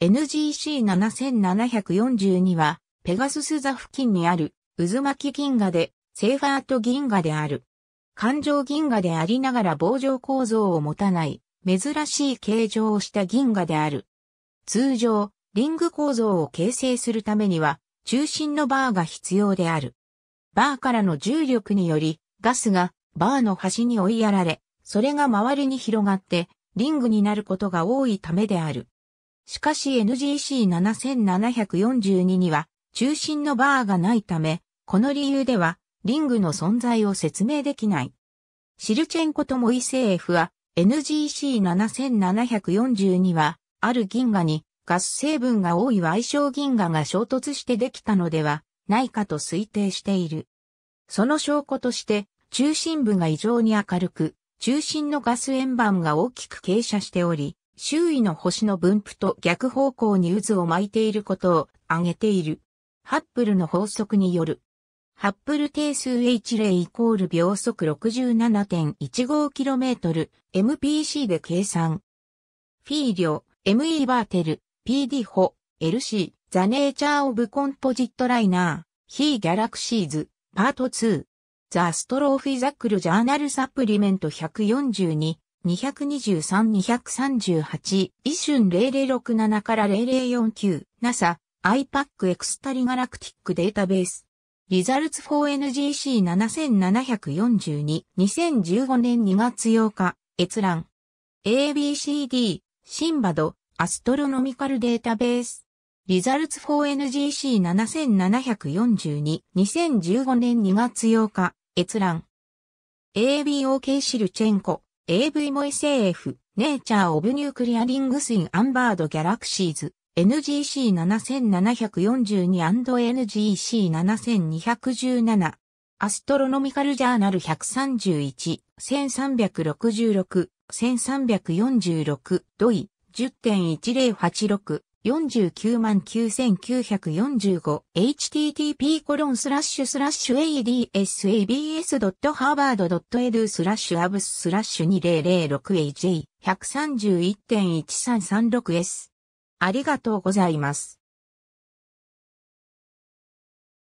NGC7742 は、ペガスス座付近にある、渦巻き銀河で、セーファート銀河である。環状銀河でありながら棒状構造を持たない、珍しい形状をした銀河である。通常、リング構造を形成するためには、中心のバーが必要である。バーからの重力により、ガスがバーの端に追いやられ、それが周りに広がって、リングになることが多いためである。しかし NGC7742 には中心のバーがないため、この理由ではリングの存在を説明できない。シルチェンコとモイセーフは NGC7742 はある銀河にガス成分が多い矮小銀河が衝突してできたのではないかと推定している。その証拠として中心部が異常に明るく中心のガス円盤が大きく傾斜しており、周囲の星の分布と逆方向に渦を巻いていることを挙げている。ハッブルの法則による。ハッブル定数 H0 イコール秒速 67.15km MPC で計算。フィーリョ、ME バーテル、PD ホ、LC、ザネーチャーオブコンポジットライナー、非ギャラクシーズ、パート2。ザ・ストローフィザクルジャーナルサプリメント142、223-238、イシュン0067から0049、NASA、IPAC エクスタリガラクティックデータベース。リザルツ 4NGC7742、2015年2月8日、閲覧。ABCD、シンバド、アストロノミカルデータベース。リザルツ 4NGC7742、2015年2月8日、閲覧。ABOK シルチェンコ。AV モイセーフ、ネイチャーオブニュークリアリングスインアンバードギャラクシーズ、NGC7742&NGC7217 アストロノミカルジャーナル131、1366、1346、ドイ、10.1086 499,9945http コロンスラッシュスラッシュ adsabs.harvard.edu スラッシュアブススラッシュ 2006aj131.1336s ありがとうございます。